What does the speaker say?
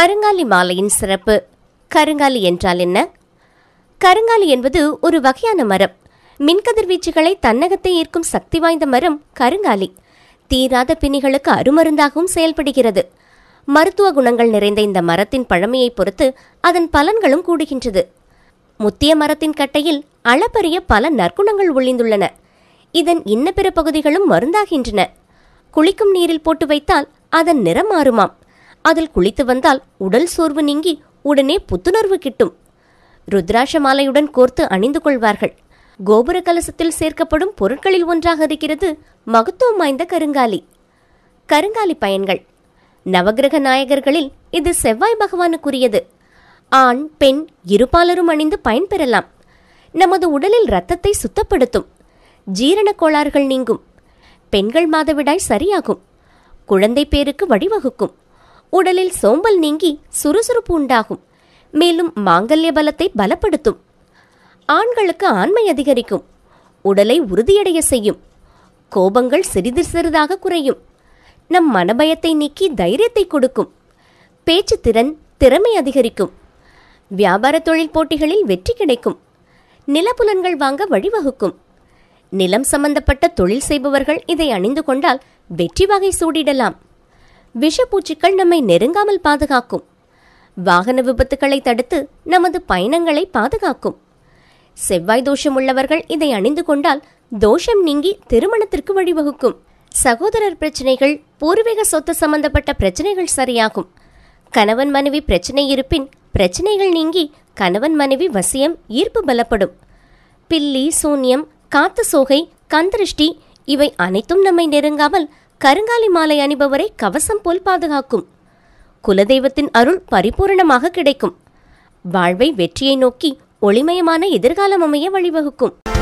கருங்காலி மாலையின் சிறப்பு கருங்காலி என்றால் என்ன கருங்காலி என்பது ஒரு வகையான மரம் மின்கதிர்வீச்சுகளை தன்னகத்தை ஈர்க்கும் சக்தி வாய்ந்த மரம் கருங்காலி தீராத பிணிகளுக்கு அருமருந்தாகவும் செயல்படுகிறது மருத்துவ குணங்கள் நிறைந்த இந்த மரத்தின் பழமையை பொறுத்து அதன் பலன்களும் கூடுகின்றது முத்திய மரத்தின் கட்டையில் அளப்பரிய பல நற்குணங்கள் ஒளிந்துள்ளன இதன் இன்ன பிற பகுதிகளும் மருந்தாகின்றன குளிக்கும் நீரில் போட்டு வைத்தால் அதன் நிறம் மாறுமாம் அதில் குளித்து வந்தால் உடல் சோர்வு நீங்கி உடனே புத்துணர்வு கிட்டும் ருத்ராஷ மாலையுடன் கோர்த்து அணிந்து கொள்வார்கள் கோபுர கலசத்தில் சேர்க்கப்படும் பொருட்களில் ஒன்றாக இருக்கிறது மகத்துவம் வாய்ந்த கருங்காலி கருங்காலி பயன்கள் நவகிரக நாயகர்களில் இது செவ்வாய் பகவானுக்குரியது ஆண் பெண் இருபாலரும் அணிந்து பயன்பெறலாம் நமது உடலில் இரத்தத்தை சுத்தப்படுத்தும் ஜீரண கோளாறுகள் நீங்கும் பெண்கள் மாதவிடாய் சரியாகும் குழந்தை பேருக்கு வழிவகுக்கும் உடலில் சோம்பல் நீங்கி சுறுசுறுப்பு உண்டாகும் மேலும் மாங்கல்ய பலத்தை பலப்படுத்தும் ஆண்களுக்கு ஆண்மை அதிகரிக்கும் உடலை உறுதியடைய செய்யும் கோபங்கள் சிறிது சிறிதாக குறையும் நம் மனபயத்தை நீக்கி தைரியத்தை கொடுக்கும் பேச்சு திறன் திறமை அதிகரிக்கும் வியாபார தொழில் போட்டிகளில் வெற்றி கிடைக்கும் நிலப்புலன்கள் வாங்க வழிவகுக்கும் நிலம் சம்பந்தப்பட்ட தொழில் செய்பவர்கள் இதை அணிந்து கொண்டால் வெற்றி வகை சூடிடலாம் விஷப்பூச்சிகள் நம்மை நெருங்காமல் பாதுகாக்கும் வாகன விபத்துகளை தடுத்து நமது பயணங்களை பாதுகாக்கும் செவ்வாய் தோஷம் உள்ளவர்கள் இதை அணிந்து கொண்டால் தோஷம் நீங்கி திருமணத்திற்கு வழிவகுக்கும் சகோதரர் பிரச்சனைகள் பூர்வீக சொத்து சம்பந்தப்பட்ட பிரச்சனைகள் சரியாகும் கணவன் மனைவி பிரச்சனை இருப்பின் பிரச்சனைகள் நீங்கி கணவன் மனைவி வசியம் ஈர்ப்பு பலப்படும் பில்லி சூன்யம் காத்து சோகை கந்திருஷ்டி இவை அனைத்தும் நம்மை நெருங்காமல் கருங்காலி மாலை அணிபவரை கவசம் போல் பாதுகாக்கும் குலதெய்வத்தின் அருள் பரிபூரணமாக கிடைக்கும் வாழ்வை வெற்றியை நோக்கி ஒளிமயமான எதிர்காலம் அமைய வழிவகுக்கும்